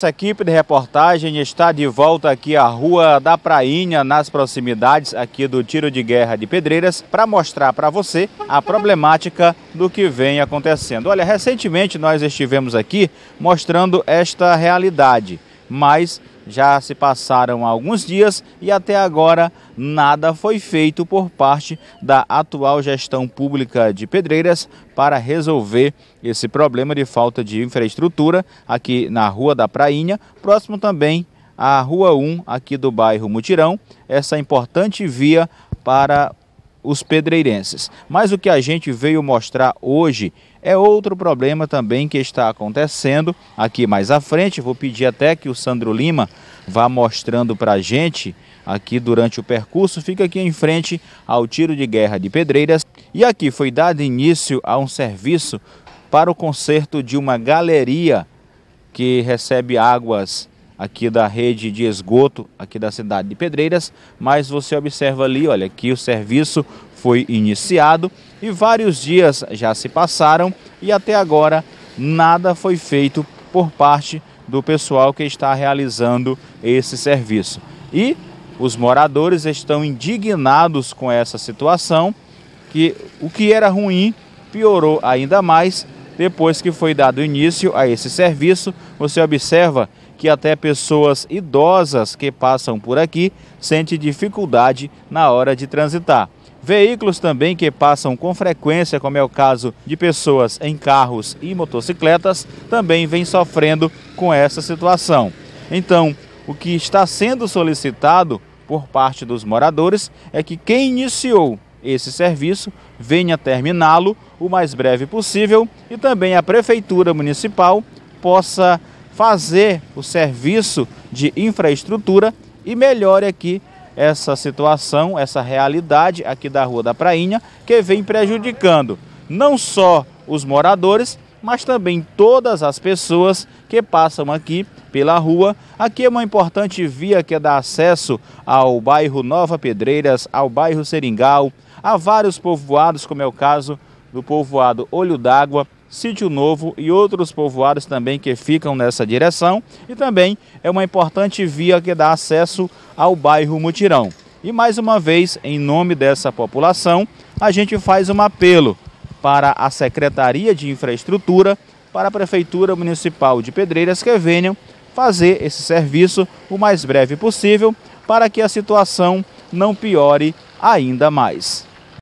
Essa equipe de reportagem está de volta aqui à Rua da Prainha, nas proximidades aqui do Tiro de Guerra de Pedreiras, para mostrar para você a problemática do que vem acontecendo. Olha, recentemente nós estivemos aqui mostrando esta realidade, mas já se passaram alguns dias e até agora nada foi feito por parte da atual gestão pública de Pedreiras para resolver esse problema de falta de infraestrutura aqui na Rua da Prainha, próximo também à Rua 1 aqui do bairro Mutirão, essa importante via para os pedreirenses. Mas o que a gente veio mostrar hoje é outro problema também que está acontecendo aqui mais à frente. Vou pedir até que o Sandro Lima vá mostrando para a gente aqui durante o percurso, fica aqui em frente ao tiro de guerra de Pedreiras. E aqui foi dado início a um serviço para o conserto de uma galeria que recebe águas aqui da rede de esgoto aqui da cidade de Pedreiras, mas você observa ali, olha, que o serviço foi iniciado e vários dias já se passaram e até agora nada foi feito por parte do pessoal que está realizando esse serviço. E os moradores estão indignados com essa situação, que o que era ruim piorou ainda mais depois que foi dado início a esse serviço. Você observa que até pessoas idosas que passam por aqui sentem dificuldade na hora de transitar. Veículos também que passam com frequência, como é o caso de pessoas em carros e motocicletas, também vêm sofrendo com essa situação. Então, o que está sendo solicitado por parte dos moradores é que quem iniciou esse serviço venha terminá-lo o mais breve possível e também a Prefeitura Municipal possa fazer o serviço de infraestrutura e melhore aqui essa situação, essa realidade aqui da Rua da Prainha, que vem prejudicando não só os moradores, mas também todas as pessoas que passam aqui pela rua. Aqui é uma importante via que dá acesso ao bairro Nova Pedreiras, ao bairro Seringal, a vários povoados, como é o caso do povoado Olho d'Água, Sítio Novo e outros povoados também que ficam nessa direção. E também é uma importante via que dá acesso ao bairro Mutirão. E mais uma vez, em nome dessa população, a gente faz um apelo para a Secretaria de Infraestrutura, para a Prefeitura Municipal de Pedreiras que venham fazer esse serviço o mais breve possível para que a situação não piore ainda mais.